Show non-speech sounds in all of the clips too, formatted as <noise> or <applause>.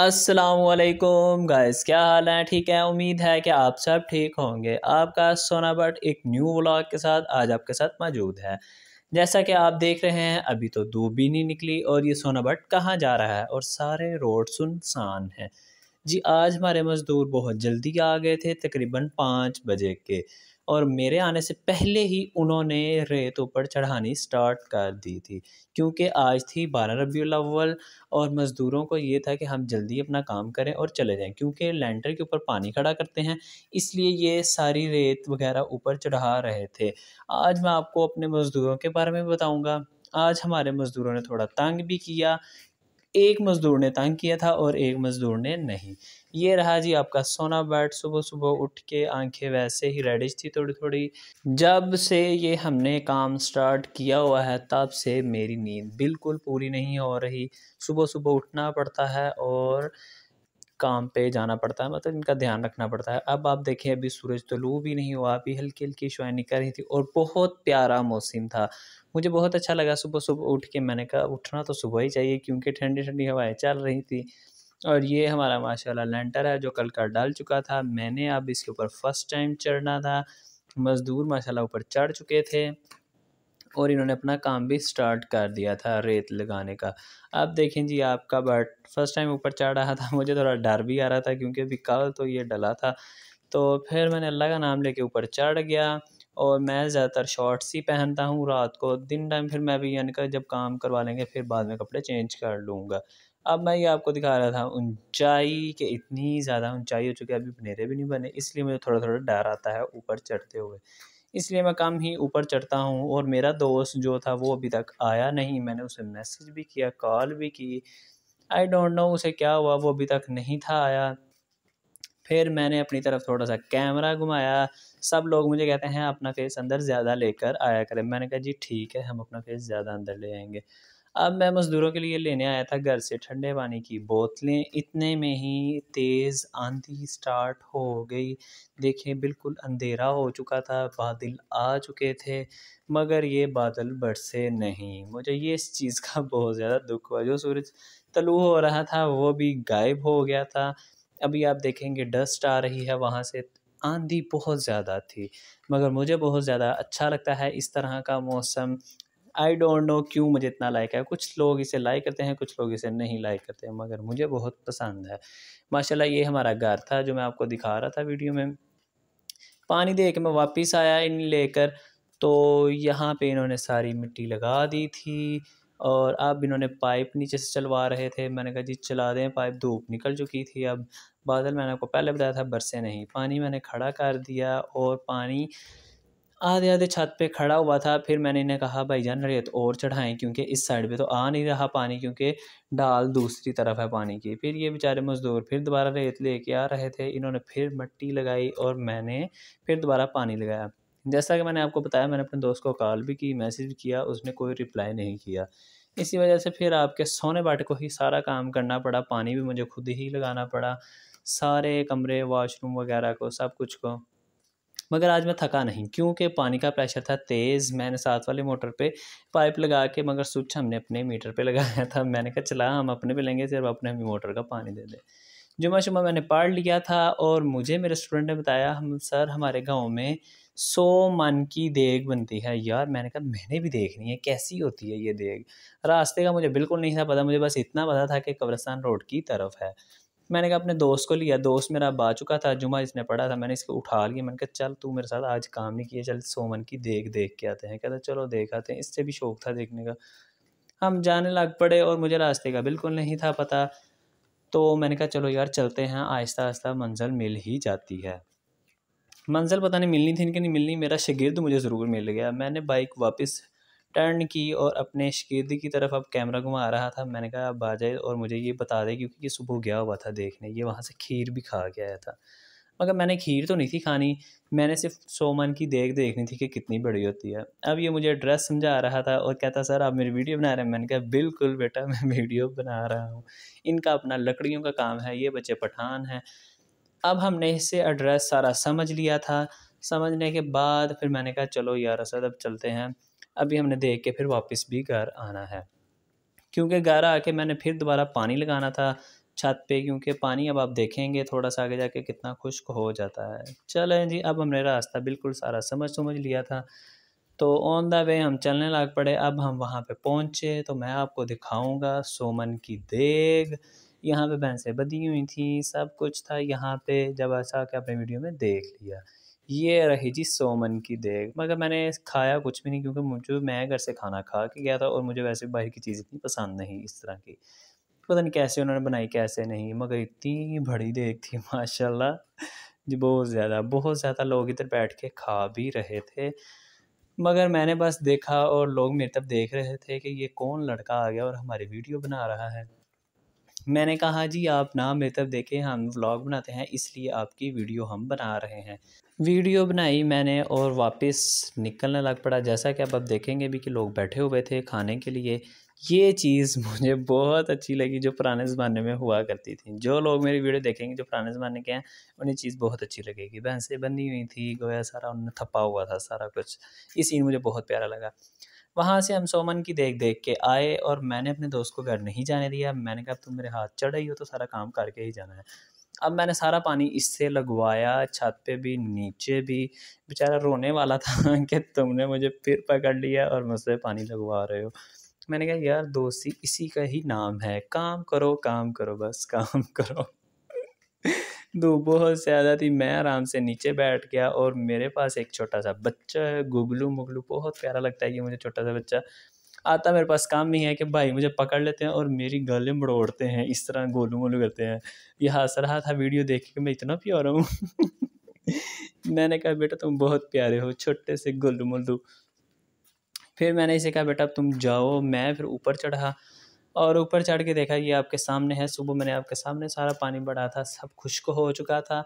असलकुम गाइस क्या हाल है ठीक है उम्मीद है कि आप सब ठीक होंगे आपका सोना भट्ट एक न्यू व्लॉग के साथ आज आपके साथ मौजूद है जैसा कि आप देख रहे हैं अभी तो धूप भी नहीं निकली और ये सोना भट कहाँ जा रहा है और सारे रोड सुनसान हैं जी आज हमारे मज़दूर बहुत जल्दी आ गए थे तकरीबन पाँच बजे के और मेरे आने से पहले ही उन्होंने रेत ऊपर चढ़ानी स्टार्ट कर दी थी क्योंकि आज थी बारह रबी अव्वल और मज़दूरों को ये था कि हम जल्दी अपना काम करें और चले जाएं क्योंकि लैंटर के ऊपर पानी खड़ा करते हैं इसलिए ये सारी रेत वगैरह ऊपर चढ़ा रहे थे आज मैं आपको अपने मज़दूरों के बारे में बताऊँगा आज हमारे मज़दूरों ने थोड़ा तंग भी किया एक मज़दूर ने तंग किया था और एक मज़दूर ने नहीं ये रहा जी आपका सोना बैट सुबह सुबह उठ के आंखें वैसे ही रेडिश थी थोड़ी थोड़ी जब से ये हमने काम स्टार्ट किया हुआ है तब से मेरी नींद बिल्कुल पूरी नहीं हो रही सुबह सुबह उठना पड़ता है और काम पे जाना पड़ता है मतलब इनका ध्यान रखना पड़ता है अब आप देखें अभी सूरज तो लू भी नहीं हुआ अभी हल्की हल्की शुआ निकल रही थी और बहुत प्यारा मौसम था मुझे बहुत अच्छा लगा सुबह सुबह उठ के मैंने कहा उठना तो सुबह ही चाहिए क्योंकि ठंडी ठंडी हवाएं चल रही थी और ये हमारा माशाल्लाह लेंटर है जो कल का डाल चुका था मैंने अब इसके ऊपर फर्स्ट टाइम चढ़ना था मज़दूर माशाल्लाह ऊपर चढ़ चुके थे और इन्होंने अपना काम भी स्टार्ट कर दिया था रेत लगाने का अब देखें जी आपका बट फर्स्ट टाइम ऊपर चढ़ रहा था <laughs> मुझे थोड़ा डर भी आ रहा था क्योंकि अभी कल तो ये डला था तो फिर मैंने अल्लाह का नाम लेके ऊपर चढ़ गया और मैं ज़्यादातर शॉर्ट्स ही पहनता हूँ रात को दिन टाइम फिर मैं भी यानी कि जब काम करवा लेंगे फिर बाद में कपड़े चेंज कर लूँगा अब मैं ये आपको दिखा रहा था ऊंचाई के इतनी ज़्यादा ऊंचाई हो चुकी है अभी बनेरे भी नहीं बने इसलिए मुझे थोड़ा थोड़ा डर आता है ऊपर चढ़ते हुए इसलिए मैं कम ही ऊपर चढ़ता हूँ और मेरा दोस्त जो था वो अभी तक आया नहीं मैंने उसे मैसेज भी किया कॉल भी की आई डोंट नो उसे क्या हुआ वो अभी तक नहीं था आया फिर मैंने अपनी तरफ थोड़ा सा कैमरा घुमाया सब लोग मुझे कहते हैं अपना फेस अंदर ज़्यादा लेकर आया करें मैंने कहा जी ठीक है हम अपना फेस ज़्यादा अंदर ले आएंगे अब मैं मज़दूरों के लिए लेने आया था घर से ठंडे पानी की बोतलें इतने में ही तेज़ आंधी स्टार्ट हो गई देखिए बिल्कुल अंधेरा हो चुका था बादल आ चुके थे मगर ये बादल बरसे नहीं मुझे ये इस चीज़ का बहुत ज़्यादा दुख हुआ जो सूरज तलु हो रहा था वो भी गायब हो गया था अभी आप देखेंगे डस्ट आ रही है वहाँ से आंधी बहुत ज़्यादा थी मगर मुझे बहुत ज़्यादा अच्छा लगता है इस तरह का मौसम आई डोंट नो क्यों मुझे इतना लाइक है कुछ लोग इसे लाइक करते हैं कुछ लोग इसे नहीं लाइक करते हैं मगर मुझे बहुत पसंद है माशाल्लाह ये हमारा घर था जो मैं आपको दिखा रहा था वीडियो में पानी दे के मैं वापस आया इन लेकर तो यहाँ पे इन्होंने सारी मिट्टी लगा दी थी और अब इन्होंने पाइप नीचे से चलवा रहे थे मैंने कहा जी चला दें पाइप धूप निकल चुकी थी अब बादल मैंने आपको पहले बताया था बरसे नहीं पानी मैंने खड़ा कर दिया और पानी आधे आधे छत पे खड़ा हुआ था फिर मैंने इन्हें कहा भाई जान रेत और चढ़ाएं क्योंकि इस साइड पे तो आ नहीं रहा पानी क्योंकि डाल दूसरी तरफ है पानी की फिर ये बेचारे मज़दूर फिर दोबारा रेत लेके आ रहे थे इन्होंने फिर मट्टी लगाई और मैंने फिर दोबारा पानी लगाया जैसा कि मैंने आपको बताया मैंने अपने दोस्त को कॉल भी की मैसेज भी किया उसने कोई रिप्लाई नहीं किया इसी वजह से फिर आपके सोने बाट को ही सारा काम करना पड़ा पानी भी मुझे खुद ही लगाना पड़ा सारे कमरे वाशरूम वगैरह को सब कुछ को मगर आज मैं थका नहीं क्योंकि पानी का प्रेशर था तेज़ मैंने साथ वाले मोटर पे पाइप लगा के मगर स्विच हमने अपने मीटर पे <laughs> लगाया था मैंने कहा चला हम अपने पे लेंगे सिर्फ अपने हमें मोटर का पानी दे दे जुमा शुमा मैंने पढ़ लिया था और मुझे मेरे स्टूडेंट ने बताया हम सर हमारे गाँव में सो मन की देग बनती है यार मैंने कहा मैंने भी देखनी है कैसी होती है ये देग रास्ते का मुझे बिल्कुल नहीं था पता मुझे बस इतना पता था कि कब्रस्तान रोड की तरफ है मैंने कहा अपने दोस्त को लिया दोस्त मेरा आ चुका था जुमा इसने पढ़ा था मैंने इसको उठा लिया मैंने कहा चल तू मेरे साथ आज काम नहीं किया चल सोमन की देख देख के आते हैं कहता चलो देख आते हैं इससे भी शौक था देखने का हम जाने लग पड़े और मुझे रास्ते का बिल्कुल नहीं था पता तो मैंने कहा चलो यार चलते हैं आहिस्ता आहिस्ता मंजिल मिल ही जाती है मंजिल पता नहीं मिलनी थी इनकी नहीं मिलनी मेरा शगिर्द मुझे ज़रूर मिल गया मैंने बाइक वापस टर्न की और अपने शगिर्द की तरफ अब कैमरा घुमा रहा था मैंने कहा अब आ जाए और मुझे ये बता दे क्योंकि ये सुबह गया हुआ था देखने ये वहाँ से खीर भी खा के आया था मगर मैंने खीर तो नहीं थी खानी मैंने सिर्फ सोमन की देख देखनी थी कि कितनी बड़ी होती है अब ये मुझे एड्रेस समझा रहा था और कहता सर आप मेरी वीडियो बना रहे हैं मैंने कहा बिल्कुल बेटा मैं वीडियो बना रहा हूँ इनका अपना लकड़ियों का काम है ये बच्चे पठान हैं अब हमने इससे एड्रेस सारा समझ लिया था समझने के बाद फिर मैंने कहा चलो यार असद अब चलते हैं अभी हमने देख के फिर वापस भी घर आना है क्योंकि घर आके मैंने फिर दोबारा पानी लगाना था छत पे क्योंकि पानी अब आप देखेंगे थोड़ा सा आगे जाके कितना खुश्क हो जाता है चलें जी अब हमने रास्ता बिल्कुल सारा समझ समझ लिया था तो ऑन द वे हम चलने लग पड़े अब हम वहाँ पे पहुँचे तो मैं आपको दिखाऊंगा सोमन की देग यहाँ पे भैंसें बदी हुई थी सब कुछ था यहाँ पे जब ऐसा कि आपने वीडियो में देख लिया ये रही जी सोमन की देख मगर मैंने खाया कुछ भी नहीं क्योंकि मुझे मैं घर से खाना खा के गया था और मुझे वैसे बाहर की चीज़ इतनी पसंद नहीं इस तरह की पता नहीं कैसे उन्होंने बनाई कैसे नहीं मगर इतनी बड़ी देख थी <laughs> माशाल्लाह जी बहुत ज़्यादा बहुत ज़्यादा लोग इधर बैठ के खा भी रहे थे मगर मैंने बस देखा और लोग मेरे तब देख रहे थे कि ये कौन लड़का आ गया और हमारी वीडियो बना रहा है मैंने कहा जी आप नाम लेते देखे हम व्लॉग बनाते हैं इसलिए आपकी वीडियो हम बना रहे हैं वीडियो बनाई मैंने और वापस निकलने लग पड़ा जैसा कि अब आप देखेंगे भी कि लोग बैठे हुए थे खाने के लिए ये चीज़ <laughs> मुझे बहुत अच्छी लगी जो पुराने ज़माने में हुआ करती थी जो लोग मेरी वीडियो देखेंगे जो पुराने ज़माने के हैं उन्हें चीज़ बहुत अच्छी लगेगी भैंसें बंधी हुई थी गोया सारा उन्हें थप्पा हुआ था सारा कुछ ये सीन मुझे बहुत प्यारा लगा वहाँ से हम सोमन की देख देख के आए और मैंने अपने दोस्त को घर नहीं जाने दिया मैंने कहा तुम मेरे हाथ चढ़ ही हो तो सारा काम करके ही जाना है अब मैंने सारा पानी इससे लगवाया छत पे भी नीचे भी बेचारा रोने वाला था <laughs> कि तुमने मुझे फिर पकड़ लिया और मुझसे पानी लगवा रहे हो मैंने कहा यार दोस्ती इसी का ही नाम है काम करो काम करो बस काम करो धूप तो बहुत ज़्यादा थी मैं आराम से नीचे बैठ गया और मेरे पास एक छोटा सा बच्चा है गुगलू मुगलू बहुत प्यारा लगता है कि मुझे छोटा सा बच्चा आता मेरे पास काम नहीं है कि भाई मुझे पकड़ लेते हैं और मेरी गले मड़ोड़ते हैं इस तरह गोलू मोलू करते हैं ये हंस रहा था वीडियो देख के मैं इतना प्यारा हूँ <laughs> मैंने कहा बेटा तुम बहुत प्यारे हो छोटे से गोलू मोलू फिर मैंने इसे कहा बेटा तुम जाओ मैं फिर ऊपर चढ़ा और ऊपर चढ़ के देखा ये आपके सामने है सुबह मैंने आपके सामने सारा पानी बढ़ा था सब खुश्क हो चुका था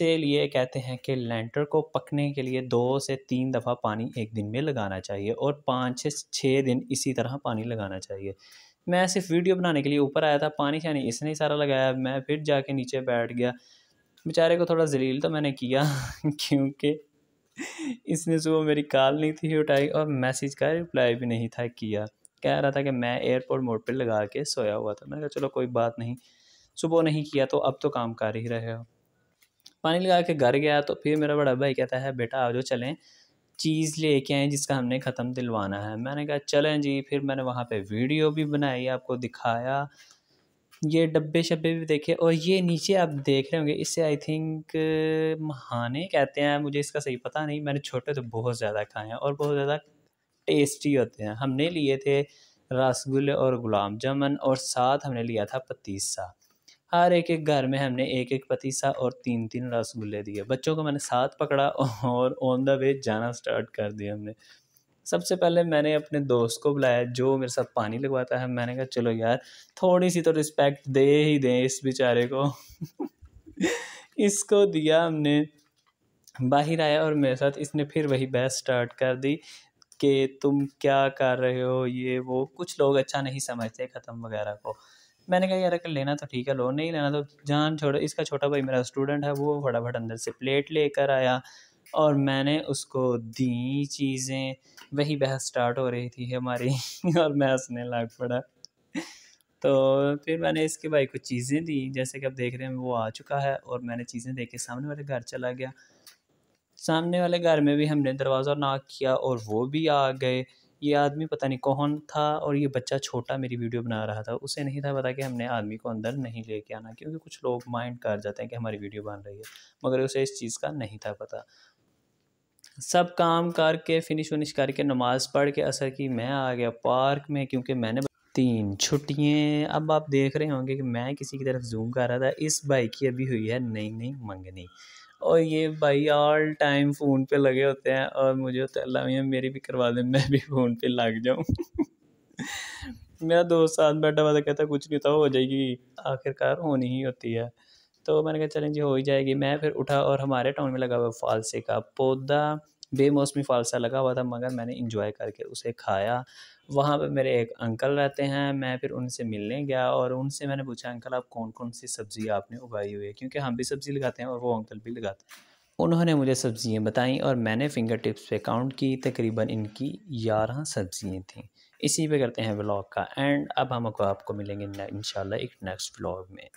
लिए कहते हैं कि लेंटर को पकने के लिए दो से तीन दफ़ा पानी एक दिन में लगाना चाहिए और पाँच से छः दिन इसी तरह पानी लगाना चाहिए मैं सिर्फ वीडियो बनाने के लिए ऊपर आया था पानी शानी इसने ही सारा लगाया मैं फिर जाके नीचे बैठ गया बेचारे को थोड़ा जलील तो मैंने किया <laughs> क्योंकि इसने सुबह मेरी कॉल नहीं थी उठाई और मैसेज का रिप्लाई भी नहीं था किया कह रहा था कि मैं एयरपोर्ट मोड पर लगा के सोया हुआ था मैंने कहा चलो कोई बात नहीं सुबह नहीं किया तो अब तो काम कर ही रहे हो पानी लगा के घर गया तो फिर मेरा बड़ा भाई कहता है बेटा आ जाओ चलें चीज़ लेके आए जिसका हमने ख़त्म दिलवाना है मैंने कहा चलें जी फिर मैंने वहाँ पे वीडियो भी बनाई आपको दिखाया ये डब्बे शब्बे भी देखे और ये नीचे आप देख रहे होंगे इसे आई थिंक महाने कहते हैं मुझे इसका सही पता नहीं मैंने छोटे तो बहुत ज़्यादा खाए हैं और बहुत ज़्यादा टेस्टी होते हैं हमने लिए थे रसगुल्ले और गुलाब जामुन और साथ हमने लिया था पतीसा हर एक एक घर में हमने एक एक पतीसा और तीन तीन रसगुल्ले दिए बच्चों को मैंने साथ पकड़ा और ऑन द वे जाना स्टार्ट कर दिया हमने सबसे पहले मैंने अपने दोस्त को बुलाया जो मेरे साथ पानी लगवाता है मैंने कहा चलो यार थोड़ी सी तो रिस्पेक्ट दे ही दें इस बेचारे को <laughs> इसको दिया हमने बाहर आया और मेरे साथ इसने फिर वही बहस स्टार्ट कर दी कि तुम क्या कर रहे हो ये वो कुछ लोग अच्छा नहीं समझते ख़त्म वगैरह को मैंने कहा यार अगर लेना तो ठीक है लो नहीं लेना तो जान छोड़ो इसका छोटा भाई मेरा स्टूडेंट है वो फटाफट अंदर से प्लेट लेकर आया और मैंने उसको दी चीज़ें वही बहस स्टार्ट हो रही थी हमारी <laughs> और मैं हंसने लग पड़ा तो फिर मैंने इसके भाई को चीज़ें दी जैसे कि आप देख रहे हैं वो आ चुका है और मैंने चीज़ें दे के सामने वाले घर चला गया सामने वाले घर में भी हमने दरवाज़ा नाक किया और वो भी आ गए ये आदमी पता नहीं कौन था और ये बच्चा छोटा मेरी वीडियो बना रहा था उसे नहीं था पता कि हमने आदमी को अंदर नहीं लेके आना क्योंकि कुछ लोग माइंड कर जाते हैं कि हमारी वीडियो बन रही है मगर उसे इस चीज़ का नहीं था पता सब काम करके फिनिश वनिश करके नमाज़ पढ़ के असर की मैं आ गया पार्क में क्योंकि मैंने तीन छुट्टियाँ अब आप देख रहे होंगे कि मैं किसी की तरफ जूम कर रहा था इस बाइक की अभी हुई है नई नई मंगनी और ये भाई ऑल टाइम फ़ोन पे लगे होते हैं और मुझे होता है अल्लाह भैया मेरी भी करवा दें मैं भी फ़ोन पे लग जाऊँ <laughs> मेरा दोस्त साथ बैठा हुआ था कहता कुछ नहीं होता तो हो जाएगी आखिरकार होनी ही होती है तो मैंने कहा चलें जी हो ही जाएगी मैं फिर उठा और हमारे टाउन में लगा हुआ फालसे का पौधा बेमौसमी फालसा लगा हुआ था मगर मैंने इंजॉय करके उसे खाया वहाँ पर मेरे एक अंकल रहते हैं मैं फिर उनसे मिलने गया और उनसे मैंने पूछा अंकल आप कौन कौन सी सब्ज़ी आपने उगाई हुई है क्योंकि हम भी सब्ज़ी लगाते हैं और वो अंकल भी लगाते हैं उन्होंने मुझे सब्ज़ियाँ बताईं और मैंने फिंगर टिप्स पे काउंट की तकरीबन इनकी ग्यारह सब्ज़ियाँ थीं इसी पे करते हैं व्लॉग का एंड अब हम आपको मिलेंगे इन एक नेक्स्ट व्लॉग में